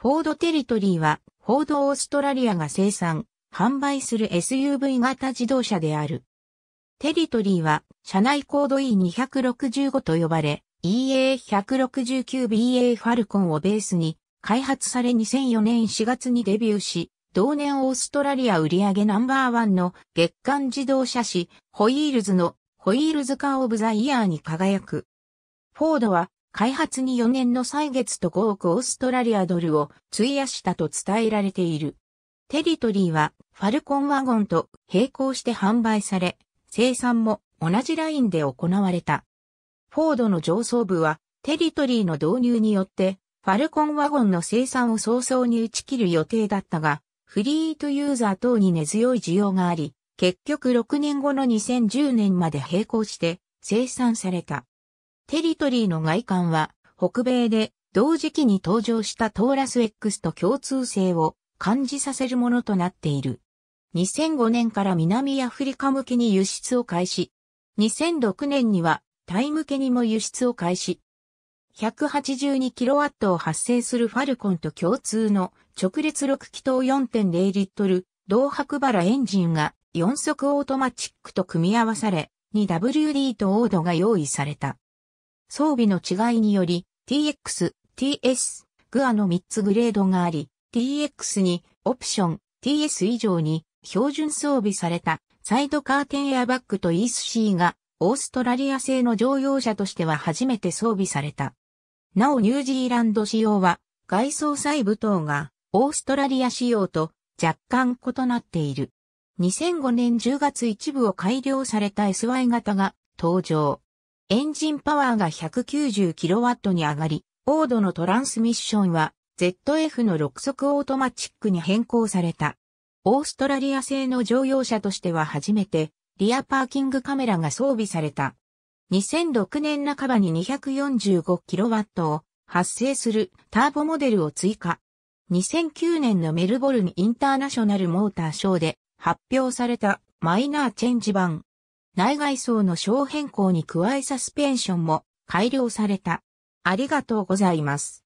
フォードテリトリーは、フォードオーストラリアが生産、販売する SUV 型自動車である。テリトリーは、車内コード E265 と呼ばれ、EA169BA ファルコンをベースに、開発され2004年4月にデビューし、同年オーストラリア売上ナンバーワンの月間自動車誌、ホイールズのホイールズカーオブザイヤーに輝く。フォードは開発に4年の歳月と5億オーストラリアドルを費やしたと伝えられている。テリトリーはファルコンワゴンと並行して販売され、生産も同じラインで行われた。フォードの上層部はテリトリーの導入によってファルコンワゴンの生産を早々に打ち切る予定だったが、フリートユーザー等に根強い需要があり、結局6年後の2010年まで並行して生産された。テリトリーの外観は、北米で同時期に登場したトーラス X と共通性を感じさせるものとなっている。2005年から南アフリカ向けに輸出を開始。2006年にはタイ向けにも輸出を開始。182kW を発生するファルコンと共通の直列6気筒4.0リットル同白ラエンジンが4速オートマチックと組み合わされ 2WD とオードが用意された。装備の違いにより TX、TS、グアの3つグレードがあり、TX にオプション、TS 以上に標準装備されたサイドカーテンエアバッグと ESC がオーストラリア製の乗用車としては初めて装備された。なおニュージーランド仕様は外装細部等がオーストラリア仕様と若干異なっている。2005年10月一部を改良された SY 型が登場。エンジンパワーが 190kW に上がり、オードのトランスミッションは ZF の6速オートマチックに変更された。オーストラリア製の乗用車としては初めてリアパーキングカメラが装備された。2006年半ばに 245kW を発生するターボモデルを追加。2009年のメルボルンインターナショナルモーターショーで発表されたマイナーチェンジ版内外装の小変更に加えサスペンションも改良された。ありがとうございます。